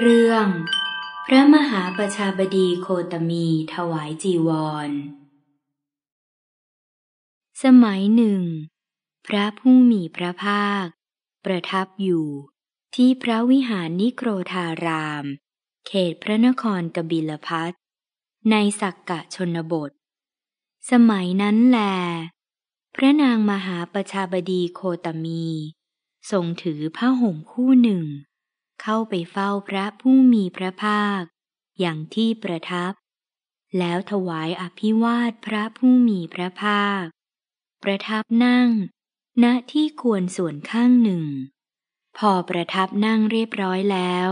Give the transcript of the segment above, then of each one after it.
เรื่อง พระมหาประชาบดีโคตมีถวายจีวร สมัยหนึ่ง พระผู้มีพระภาค ประทับอยู่ที่พระวิหารนิโครธาราม เขตพระนครกบิลพัทในสักกะชนบท สมัยนั้นแล พระนางมหาประชาบดีโคตมีทรงถือผ้าห่มคู่หนึ่งเข้าไปเฝ้าพระผู้มีพระภาค อย่างที่ประทับ แล้วถวายอภิวาทพระผู้มีพระภาค ประทับนั่ง ณที่ควรส่วนข้างหนึ่ง พอประทับนั่งเรียบร้อยแล้ว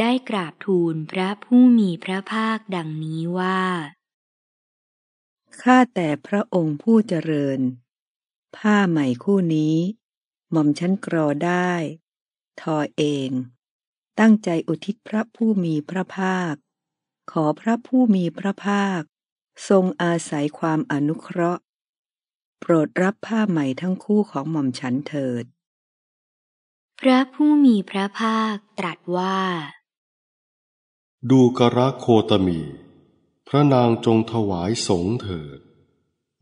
ได้กราบทูลพระผู้มีพระภาคดังนี้ว่าข้าแต่พระองค์ผู้เจริญ ผ้าใหม่คู่นี้หม่อมชั้นกรอได้ ทอเองตั้งใจอุทิศพระผู้มีพระภาค ขอพระผู้มีพระภาค ทรงอาศัยความอนุเคราะห์ โปรดรับผ้าใหม่ทั้งคู่ของหม่อมฉันเถิด พระผู้มีพระภาคตรัสว่า ดูกระโคตมี พระนางจงถวายสงเถิด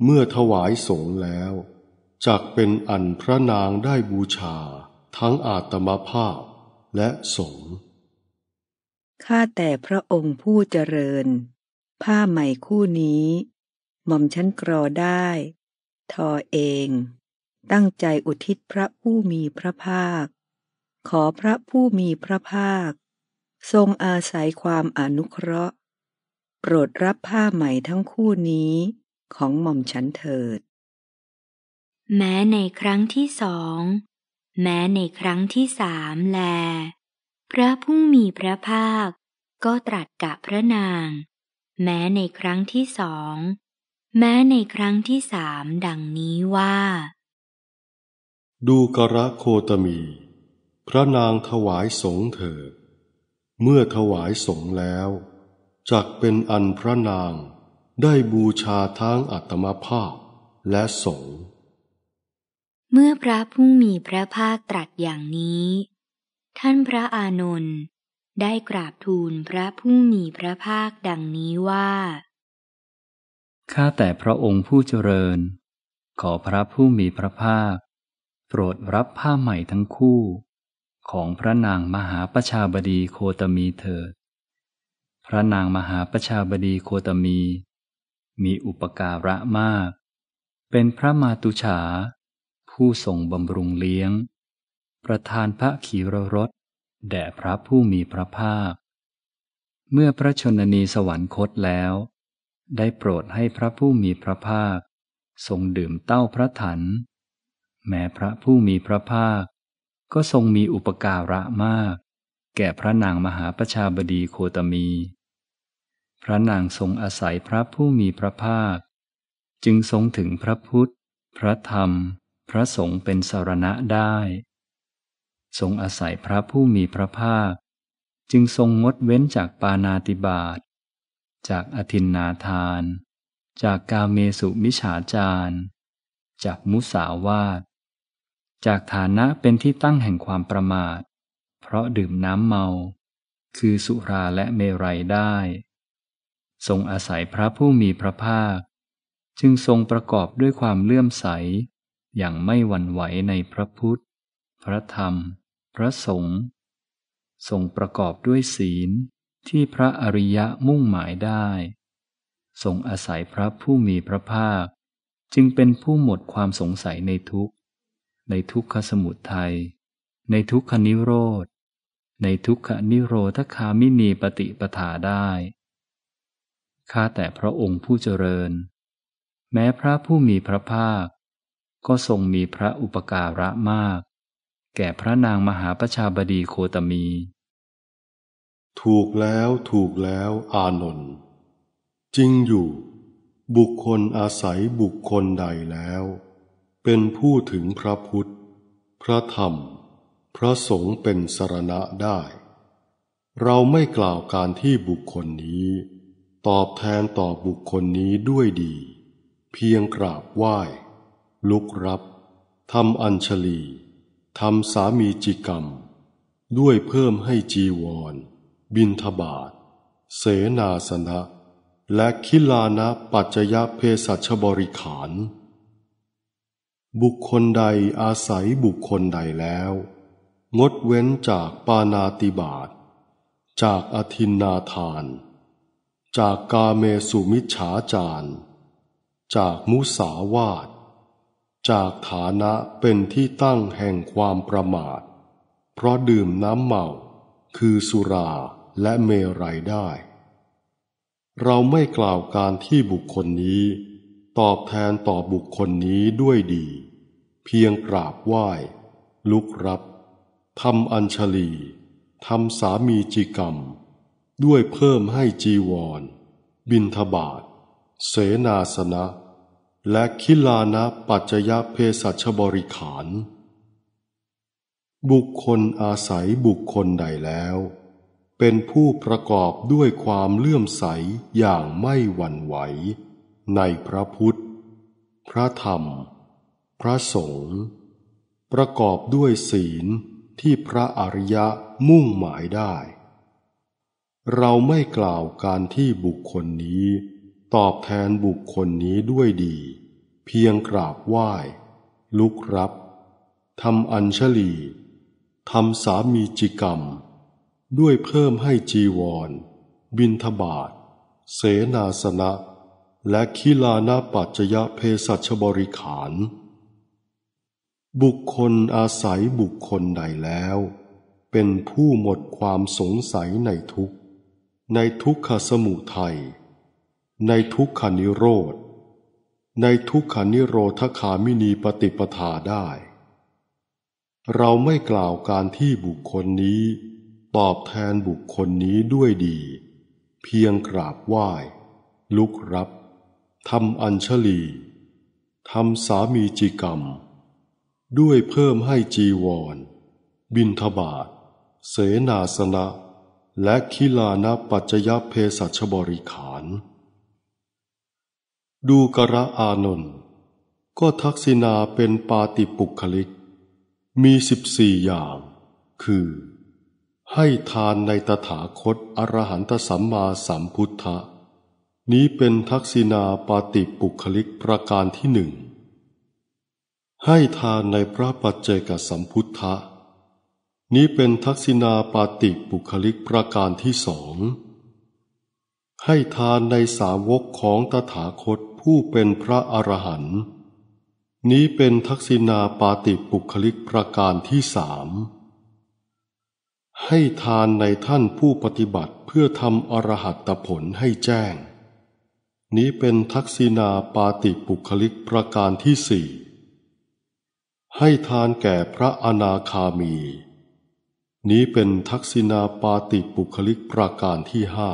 เมื่อถวายสงแล้วจักเป็นอันพระนางได้บูชาทั้งอาตมภาพและสงฆ์ข้าแต่พระองค์ผู้เจริญ ผ้าใหม่คู่นี้หม่อมชั้นกรอได้ทอเองตั้งใจอุทิศพระผู้มีพระภาค ขอพระผู้มีพระภาค ทรงอาศัยความอนุเคราะห์ โปรดรับผ้าใหม่ทั้งคู่นี้ของหม่อมฉันเถิด แม้ในครั้งที่สองแม้ในครั้งที่สามแล พระผู้มีพระภาค ก็ตรัสกับพระนาง แม้ในครั้งที่สอง แม้ในครั้งที่สาม ดังนี้ว่า ดูกระโคตมีพระนางถวายสงเถิดเมื่อถวายสงแล้วจักเป็นอันพระนางได้บูชาทั้งอัตมภาพและสงฆ์เมื่อพระผู้มีพระภาคตรัสอย่างนี้ ท่านพระอานนท์ได้กราบทูลพระผู้มีพระภาคดังนี้ว่า ข้าแต่พระองค์ผู้เจริญ ขอพระผู้มีพระภาคโปรดรับผ้าใหม่ทั้งคู่ ของพระนางมหาประชาบดีโคตมีเถิด พระนางมหาประชาบดีโคตมี มีอุปการะมาก เป็นพระมาตุฉาผู้ทรงบำรุงเลี้ยง ประทานพระขีรรสแด่พระผู้มีพระภาค เมื่อพระชนนีสวรรคตแล้ว ได้โปรดให้พระผู้มีพระภาค ทรงดื่มเต้าพระถัน แม้พระผู้มีพระภาค ก็ทรงมีอุปการะมาก แก่พระนางมหาประชาบดีโคตมี พระนางทรงอาศัยพระผู้มีพระภาค จึงทรงถึงพระพุทธ พระธรรมพระสงฆ์เป็นสารณะได้ ทรงอาศัยพระผู้มีพระภาค จึงทรงงดเว้นจากปานาติบาต จากอธินนาทาน จากกาเมสุมิฉาจาร จากมุสาวาทจากฐานะเป็นที่ตั้งแห่งความประมาท เพราะดื่มน้ำเมา คือสุราและเมรัยได้ ทรงอาศัยพระผู้มีพระภาคจึงทรงประกอบด้วยความเลื่อมใสอย่างไม่หวั่นไหวในพระพุทธ พระธรรม พระสงฆ์ทรงประกอบด้วยศีลที่พระอริยะมุ่งหมายได้ ทรงอาศัยพระผู้มีพระภาค จึงเป็นผู้หมดความสงสัยในทุกในทุกขสมุทัย ในทุกขนิโรธ ในทุกขนิโรธคามินีปฏิปทาได้ ข้าแต่พระองค์ผู้เจริญ แม้พระผู้มีพระภาคก็ทรงมีพระอุปการะมาก แก่พระนางมหาประชาบดีโคตมี ถูกแล้วถูกแล้วอานนท์จริงอยู่ บุคคลอาศัยบุคคลใดแล้ว เป็นผู้ถึงพระพุทธ พระธรรม พระสงฆ์เป็นสรณะได้ เราไม่กล่าวการที่บุคคลนี้ ตอบแทนต่อบุคคลนี้ด้วยดี เพียงกราบไหว้ลุกรับทำอัญชลีทำสามีจิกรรม ด้วยเพิ่มให้จีวร บินทบาท เสนาสนะ และคิลานะปัจจยะเพสัชบริขาร บุคคลใดอาศัยบุคคลใดแล้ว งดเว้นจากปานาติบาตจากอธินนาทาน จากกาเมสุมิชฉาจาร จากมุสาวาทจากฐานะเป็นที่ตั้งแห่งความประมาท เพราะดื่มน้ำเมา คือสุราและเมรัยได้ เราไม่กล่าวการที่บุคคลนี้ ตอบแทนต่อบุคคลนี้ด้วยดี เพียงกราบไหว้ ลุกรับทำอัญชลีทำสามีจิกรรม ด้วยเพิ่มให้จีวร บินทบาท เสนาสนะและคิลานะปัจจยะเพสัชบริขาร บุคคลอาศัยบุคคลใดแล้ว เป็นผู้ประกอบด้วยความเลื่อมใสอย่างไม่หวั่นไหว ในพระพุทธ พระธรรม พระสงฆ์ประกอบด้วยศีลที่พระอริยะมุ่งหมายได้ เราไม่กล่าวการที่บุคคลนี้ตอบแทนบุคคลนี้ด้วยดี เพียงกราบไหว้ลุกรับทำอัญชลีทำสามีจิกรรม ด้วยเพิ่มให้จีวร บินทบาท เสนาสนะและคิลานาปัจจยะเพสัชบริขาร บุคคลอาศัยบุคคลใดแล้ว เป็นผู้หมดความสงสัยในทุกในทุกขสมุทัยในทุกขานิโรธ ในทุกขานิโรธคามินีปฏิปทาได้ เราไม่กล่าวการที่บุคคลนี้ ตอบแทนบุคคลนี้ด้วยดี เพียงกราบไหว้ ลุกรับทำอัญชลีทำสามีจิกรรม ด้วยเพิ่มให้จีวร บินทบาทเสนาสนะ และคิลานาปัจจยเพสัชบริขารดูกระอานนท์ก็ทักษิณาเป็นปาติปุคลิก มีสิบสี่อย่างคือ ให้ทานในตถาคตอรหันตสัมมาสัมพุทธะนี้เป็นทักษิณาปาติปุคลิกประการที่หนึ่งให้ทานในพระปัจเจกสัมพุทธะนี้เป็นทักษิณาปาติปุคลิกประการที่สองให้ทานในสาวกของตถาคตผู้เป็นพระอรหันต์นี้เป็นทักษิณาปาติปุคลิกประการที่สามให้ทานในท่านผู้ปฏิบัติเพื่อทำอรหัตผลให้แจ้ง นี้เป็นทักษิณาปาติปุคลิกประการที่สี่ให้ทานแก่พระอนาคามี นี้เป็นทักษิณาปาติปุคลิกประการที่ห้า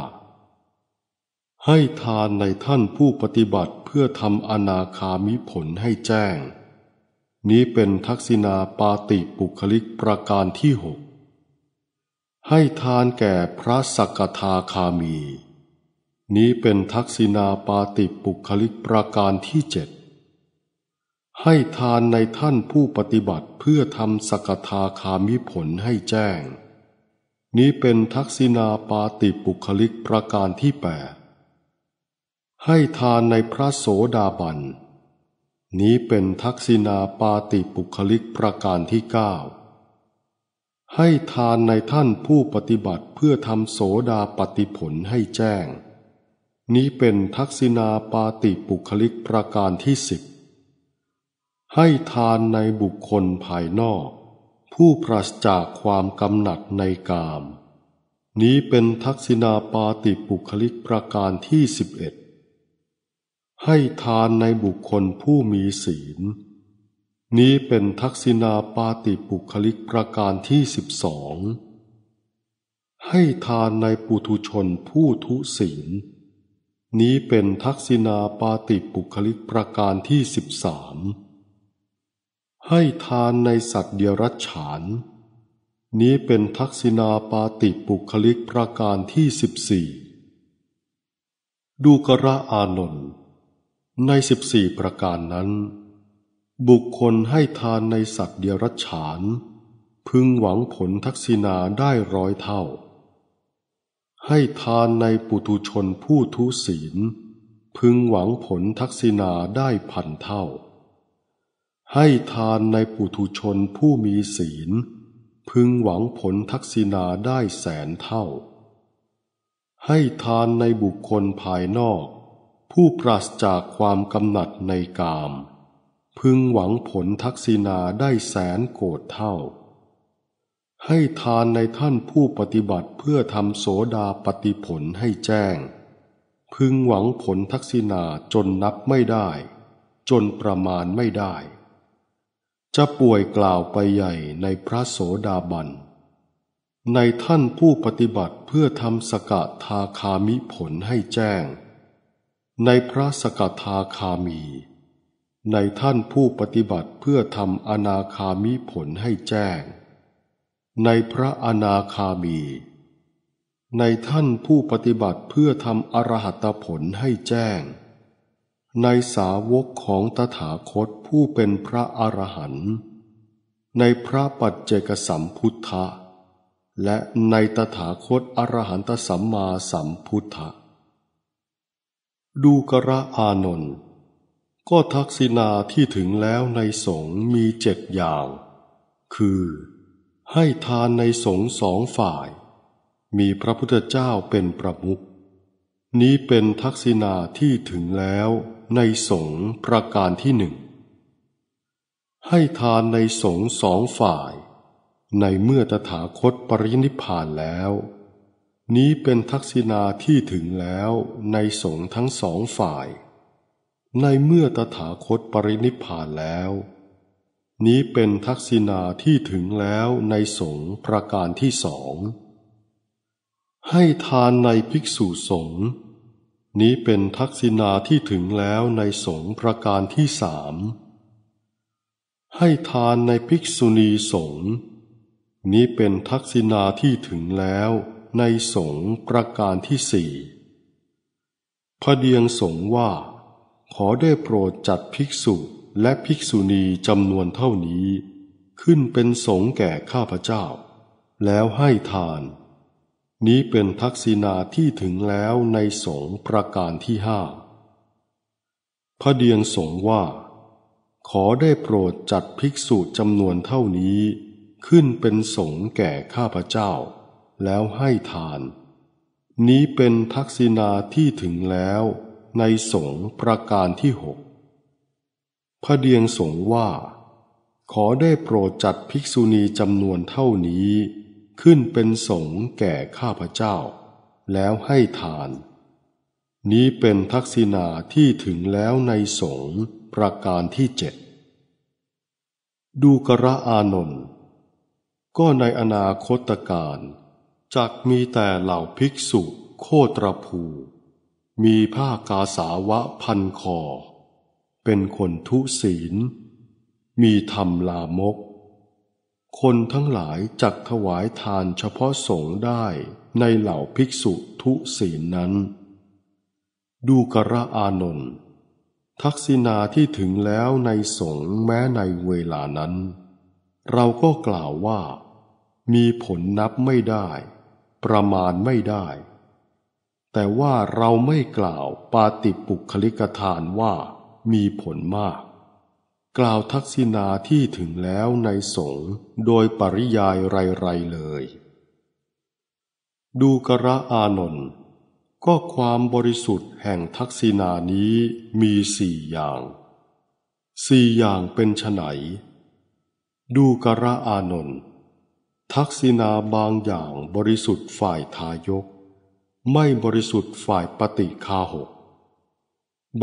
ให้ทานในท่านผู้ปฏิบัติพื่อทำอนาคามิผลให้แจ้ง นี้เป็นทักษิณาปาติปุคลิกประการที่หกให้ทานแก่พระสกทาคามี นี้เป็นทักษิณาปาติปุคลิกประการที่เจ็ดให้ทานในท่านผู้ปฏิบัติเพื่อทำสกทาคามิผลให้แจ้ง นี้เป็นทักษิณาปาติปุคลิกประการที่แปดให้ทานในพระโสดาบันนี้เป็นทักษิณาปาติปุคลิกประการที่เก้าให้ทานในท่านผู้ปฏิบัติเพื่อทำโสดาปฏิผลให้แจ้ง นี้เป็นทักษิณาปาติปุคลิกประการที่สิบ ให้ทานในบุคคลภายนอก ผู้ปราศจากความกำหนัดในกาม นี้เป็นทักษิณาปาติปุคลิกประการที่สิบเอ็ดให้ทานในบุคคลผู้มีศีล นี้เป็นทักษิณาปาติปุคลิกประการที่สิบสอง ให้ทานในปุถุชนผู้ทุศีล นี้เป็นทักษิณาปาติปุคลิกประการที่สิบสามให้ทานในสัตว์เดียรัจฉาน นี้เป็นทักษิณาปาติปุคลิกประการที่สิบสี่ ดูกระอานนท์ในสิบสี่ประการนั้น บุคคลให้ทานในสัตว์เดียรัจฉาน พึงหวังผลทักษิณาได้ร้อยเท่า ให้ทานในปุถุชนผู้ทุศีล พึงหวังผลทักษิณาได้พันเท่า ให้ทานในปุถุชนผู้มีศีล พึงหวังผลทักษิณาได้แสนเท่า ให้ทานในบุคคลภายนอกผู้ปราศจากความกำหนัดในกาม พึงหวังผลทักษิณาได้แสนโกรธเท่า ให้ทานในท่านผู้ปฏิบัติเพื่อทำโสดาปฏิผลให้แจ้ง พึงหวังผลทักษิณาจนนับไม่ได้ จนประมาณไม่ได้ จะป่วยกล่าวไปใหญ่ในพระโสดาบัน ในท่านผู้ปฏิบัติเพื่อทำสกทาคามิผลให้แจ้งในพระสกทาคามี ในท่านผู้ปฏิบัติเพื่อทำอนาคามิผลให้แจ้ง ในพระอนาคามี ในท่านผู้ปฏิบัติเพื่อทำอรหัตผลให้แจ้ง ในสาวกของตถาคตผู้เป็นพระอรหันต์ ในพระปัจเจกสัมพุทธะ และในตถาคตอรหันตสัมมาสัมพุทธะดูกระอานนท์ก็ทักษิณาที่ถึงแล้วในสงมีเจ็ดอย่าง คือให้ทานในสงสองฝ่าย มีพระพุทธเจ้าเป็นประมุขนี้เป็นทักษิณาที่ถึงแล้วในสงประการที่หนึ่ง ให้ทานในสงสองฝ่าย ในเมื่อตถาคตปรินิพานแล้วนี้เป็นทักษิณาที่ถึงแล้วในสงฆ์ทั้งสองฝ่าย ในเมื่อตถาคตปรินิพพานแล้ว นี้เป็นทักษิณาที่ถึงแล้วในสงฆ์ประการที่สอง ให้ทานในภิกษุสงฆ์นี้เป็นทักษิณาที่ถึงแล้วในสงฆ์ประการที่สาม ให้ทานในภิกษุณีสงฆ์นี้เป็นทักษิณาที่ถึงแล้วในสงประการที่สี่พระเดียงสงว่า ขอได้โปรดจัดภิกษุและภิกษุณีจำนวนเท่านี้ ขึ้นเป็นสงแก่ข้าพเจ้า แล้วให้ทาน นี้เป็นทักษิณาที่ถึงแล้วในสงประการที่ห้าพระเดียงสงว่า ขอได้โปรดจัดภิกษุจำนวนเท่านี้ ขึ้นเป็นสงแก่ข้าพเจ้าแล้วให้ทาน นี้เป็นทักษิณาที่ถึงแล้ว ในสงประการที่หกพระเดียงสงว่า ขอได้โปรดจัดภิกษุณีจำนวนเท่านี้ ขึ้นเป็นสงแก่ข้าพเจ้า แล้วให้ทาน นี้เป็นทักษิณาที่ถึงแล้วในสงประการที่เจ็ดดูกระอานนท์ก็ในอนาคตการจักมีแต่เหล่าภิกษุโคตรภู มีผ้ากาสาวะพันคอ เป็นคนทุศีล มีธรรมลามก คนทั้งหลายจักถวายทานเฉพาะสงฆ์ได้ในเหล่าภิกษุทุศีลนั้น ดูกระอานนท์ทักษิณาที่ถึงแล้วในสงฆ์แม้ในเวลานั้น เราก็กล่าวว่ามีผลนับไม่ได้ประมาณไม่ได้ แต่ว่าเราไม่กล่าวปาติปุคลิกทานว่ามีผลมาก กล่าวทักษิณาที่ถึงแล้วในสงฆ์โดยปริยายไรๆเลย ดูกระอานนท์ก็ความบริสุทธิ์แห่งทักษิณานี้มีสี่อย่าง สี่อย่างเป็นไฉนดูกระอานนท์ทักษิณาบางอย่างบริสุทธิ์ฝ่ายทายก ไม่บริสุทธิ์ฝ่ายปฏิคาหก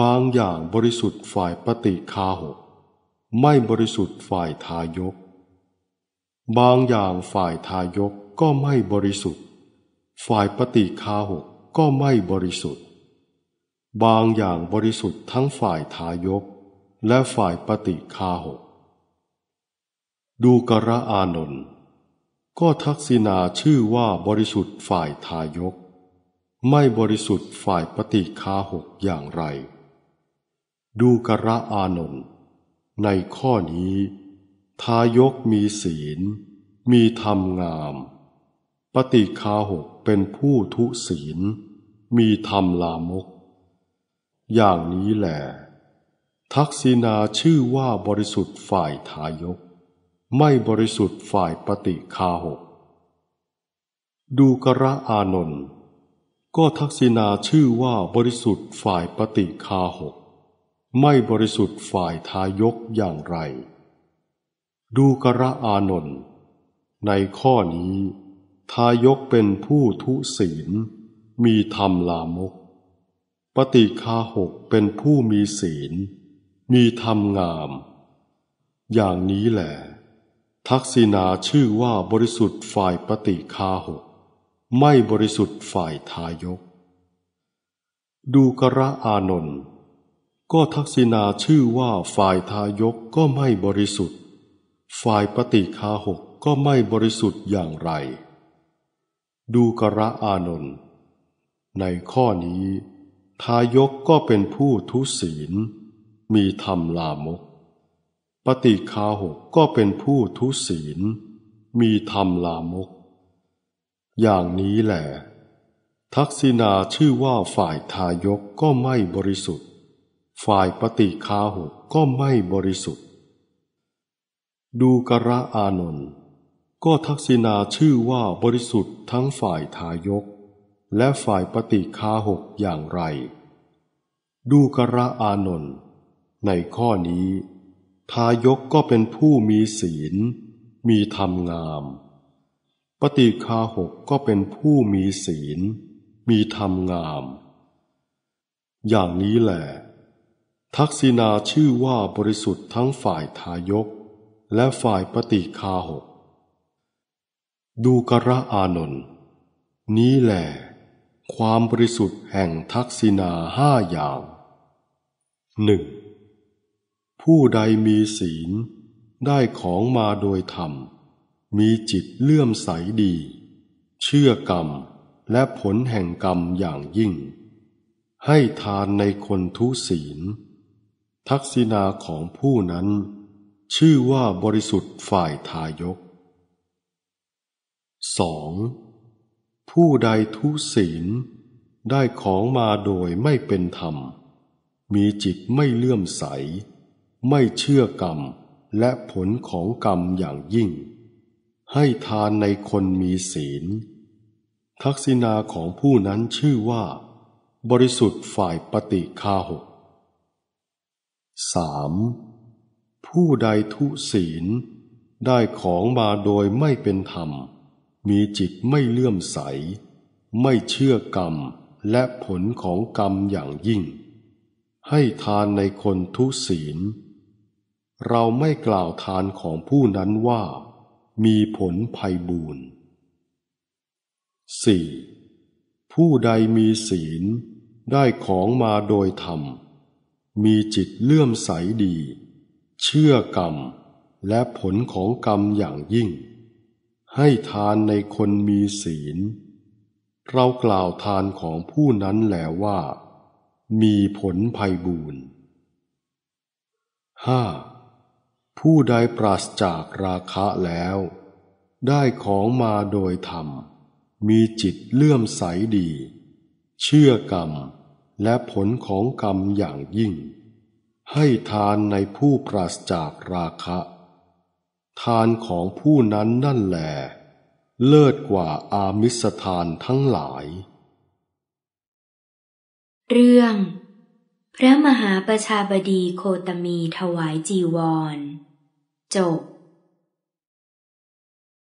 บางอย่างบริสุทธิ์ฝ่ายปฏิคาหก ไม่บริสุทธิ์ฝ่ายทายก บางอย่างฝ่ายทายกก็ไม่บริสุทธิ์ ฝ่ายปฏิคาหกก็ไม่บริสุทธิ์ บางอย่างบริสุทธิ์ทั้งฝ่ายทายกและฝ่ายปฏิคาหก ดูกระอานนท์ก็ทักษิณาชื่อว่าบริสุทธิ์ฝ่ายทายก ไม่บริสุทธิ์ฝ่ายปฏิคาหกอย่างไร ดูกระอานนท์ในข้อนี้ ทายกมีศีล มีธรรมงามปฏิคาหกเป็นผู้ทุศีล มีธรรมลามก อย่างนี้แหละทักษิณาชื่อว่าบริสุทธิ์ฝ่ายทายกไม่บริสุทธิ์ฝ่ายปฏิคาหก ดูกระอานนท์ก็ทักษิณาชื่อว่าบริสุทธิ์ฝ่ายปฏิคาหก ไม่บริสุทธิ์ฝ่ายทายกอย่างไร ดูกระอานนท์ในข้อนี้ ทายกเป็นผู้ทุศีลมีธรรมลามก ปฏิคาหกเป็นผู้มีศีล มีธรรมงาม อย่างนี้แหละทักษิณาชื่อว่าบริสุทธิ์ฝ่ายปฏิคาหก ไม่บริสุทธิ์ฝ่ายทายก ดูกระอานนท์ก็ทักษิณาชื่อว่าฝ่ายทายกก็ไม่บริสุทธิ์ ฝ่ายปฏิคาหกก็ไม่บริสุทธิ์อย่างไร ดูกระอานนท์ในข้อนี้ ทายกก็เป็นผู้ทุศีลมีธรรมลามกปฏิคาหกก็เป็นผู้ทุศีล มีธรรมลามก อย่างนี้แหละทักษิณาชื่อว่าฝ่ายทายกก็ไม่บริสุทธิ์ ฝ่ายปฏิคาหกก็ไม่บริสุทธิ์ ดูกระอานนท์ก็ทักษิณาชื่อว่าบริสุทธิ์ทั้งฝ่ายทายก และฝ่ายปฏิคาหกอย่างไร ดูกระอานนท์ในข้อนี้ทายกก็เป็นผู้มีศีล มีธรรมงาม ปฏิคาหกก็เป็นผู้มีศีล มีธรรมงาม อย่างนี้แหละทักษิณาชื่อว่าบริสุทธิ์ทั้งฝ่ายทายกและฝ่ายปฏิคาหก ดูกระอานนท์นี้แหละความบริสุทธิ์แห่งทักษิณาห้าอย่างหนึ่งผู้ใดมีศีลได้ของมาโดยธรรมมีจิตเลื่อมใสดี เชื่อกรรมและผลแห่งกรรมอย่างยิ่งให้ทานในคนทุศีล ทักษิณาของผู้นั้น ชื่อว่าบริสุทธิ์ฝ่ายทายก 2. ผู้ใดทุศีล ได้ของมาโดยไม่เป็นธรรมมีจิตไม่เลื่อมใสไม่เชื่อกรรมและผลของกรรมอย่างยิ่ง ให้ทานในคนมีศีลทักษิณาของผู้นั้นชื่อว่า บริสุทธิ์ฝ่ายปฏิคาหกสามผู้ใดทุศีล ได้ของมาโดยไม่เป็นธรรม มีจิตไม่เลื่อมใส ไม่เชื่อกรรมและผลของกรรมอย่างยิ่ง ให้ทานในคนทุศีลเราไม่กล่าวทานของผู้นั้นว่ามีผลภัยบูรณ์ 4. ผู้ใดมีศีลได้ของมาโดยธรรมมีจิตเลื่อมใสดี เชื่อกรรมและผลของกรรมอย่างยิ่ง ให้ทานในคนมีศีล เรากล่าวทานของผู้นั้นแล้วว่า มีผลภัยบูรณ์ 5. ผู้ใดปราศจากราคะแล้ว ได้ของมาโดยธรรมมีจิตเลื่อมใสดี เชื่อกรรมและผลของกรรมอย่างยิ่ง ให้ทานในผู้ปราศจากราคะ ทานของผู้นั้นนั่นแหลเลิศกว่าอามิสทานทั้งหลาย เรื่อง พระมหาประชาบดีโคตมีถวายจีวร就。